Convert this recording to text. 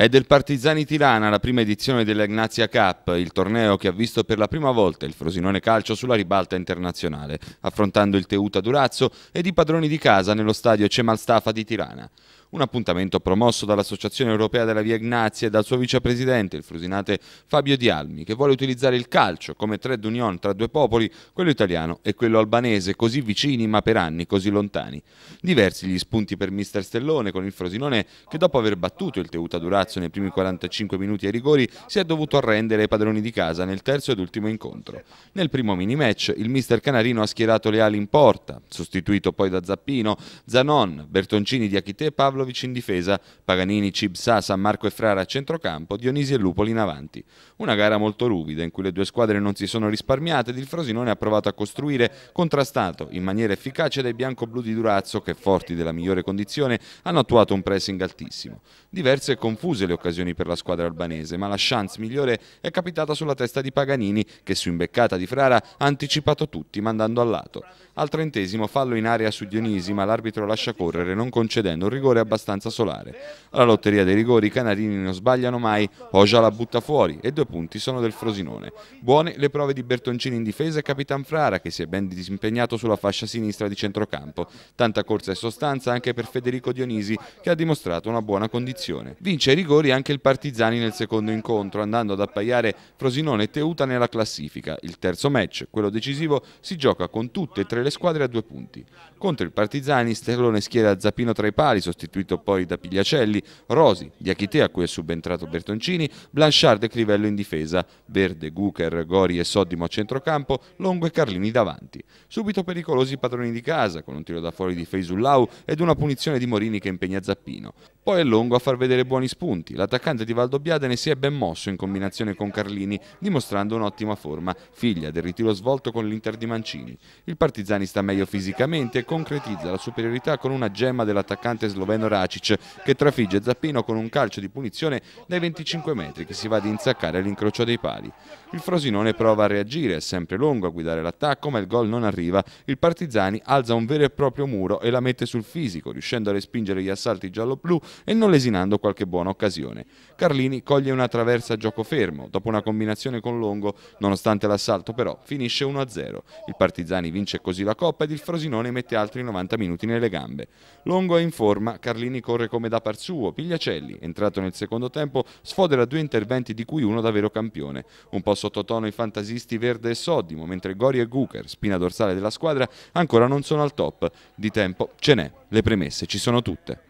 È del Partizani Tirana la prima edizione della Ignazia Cup, il torneo che ha visto per la prima volta il Frosinone Calcio sulla ribalta internazionale, affrontando il Teuta Durazzo ed i padroni di casa nello stadio Cemalstafa di Tirana. Un appuntamento promosso dall'Associazione Europea della Via Ignazia e dal suo vicepresidente, il frusinate Fabio Di Almi, che vuole utilizzare il calcio come thread union tra due popoli, quello italiano e quello albanese, così vicini ma per anni così lontani. Diversi gli spunti per mister Stellone con il Frosinone che dopo aver battuto il Teuta Durazzo nei primi 45 minuti ai rigori si è dovuto arrendere ai padroni di casa nel terzo ed ultimo incontro. Nel primo mini match il mister Canarino ha schierato le ali in porta, sostituito poi da Zappino, Zanon, Bertoncini, di Diachite e Pavlo Pavlovic in difesa, Paganini, Cibsa, San Marco e Frara a centrocampo, Dionisi e Lupoli in avanti. Una gara molto ruvida in cui le due squadre non si sono risparmiate ed il Frosinone ha provato a costruire, contrastato in maniera efficace dai bianco-blu di Durazzo che, forti della migliore condizione, hanno attuato un pressing altissimo. Diverse e confuse le occasioni per la squadra albanese, ma la chance migliore è capitata sulla testa di Paganini che su imbeccata di Frara ha anticipato tutti mandando al lato. Al trentesimo fallo in area su Dionisi ma l'arbitro lascia correre non concedendo un rigore a abbastanza solare. Alla lotteria dei rigori i canarini non sbagliano mai, Oja la butta fuori e due punti sono del Frosinone. Buone le prove di Bertoncini in difesa e Capitan Frara che si è ben disimpegnato sulla fascia sinistra di centrocampo. Tanta corsa e sostanza anche per Federico Dionisi che ha dimostrato una buona condizione. Vince i rigori anche il Partizani nel secondo incontro andando ad appaiare Frosinone e Teuta nella classifica. Il terzo match, quello decisivo, si gioca con tutte e tre le squadre a due punti. Contro il Partizani Stellone schiera Zapino tra i pali sostituito sostituito poi da Pigliacelli, Rosi, Diachite a cui è subentrato Bertoncini, Blanchard e Crivello in difesa, Verde, Guker, Gori e Soddimo a centrocampo, Longo e Carlini davanti. Subito pericolosi i padroni di casa, con un tiro da fuori di Feisullau ed una punizione di Morini che impegna Zappino. Poi è Longo a far vedere buoni spunti, l'attaccante di Valdobbiadene si è ben mosso in combinazione con Carlini, dimostrando un'ottima forma, figlia del ritiro svolto con l'Inter di Mancini. Il Partizani sta meglio fisicamente e concretizza la superiorità con una gemma dell'attaccante sloveno Racic che trafigge Zappino con un calcio di punizione dai 25 metri che si va ad insaccare all'incrocio dei pali. Il Frosinone prova a reagire, è sempre lungo a guidare l'attacco ma il gol non arriva. Il Partizani alza un vero e proprio muro e la mette sul fisico riuscendo a respingere gli assalti giallo-blu e non lesinando qualche buona occasione. Carlini coglie una traversa a gioco fermo dopo una combinazione con Longo, nonostante l'assalto però finisce 1-0. Il Partizani vince così la coppa ed il Frosinone mette altri 90 minuti nelle gambe. Longo è in forma, Carlini Carlini corre come da par suo, Pigliacelli, entrato nel secondo tempo, sfodera due interventi di cui uno davvero campione. Un po' sottotono i fantasisti Verde e Soddimo, mentre Gori e Guker, spina dorsale della squadra, ancora non sono al top. Di tempo ce n'è, le premesse ci sono tutte.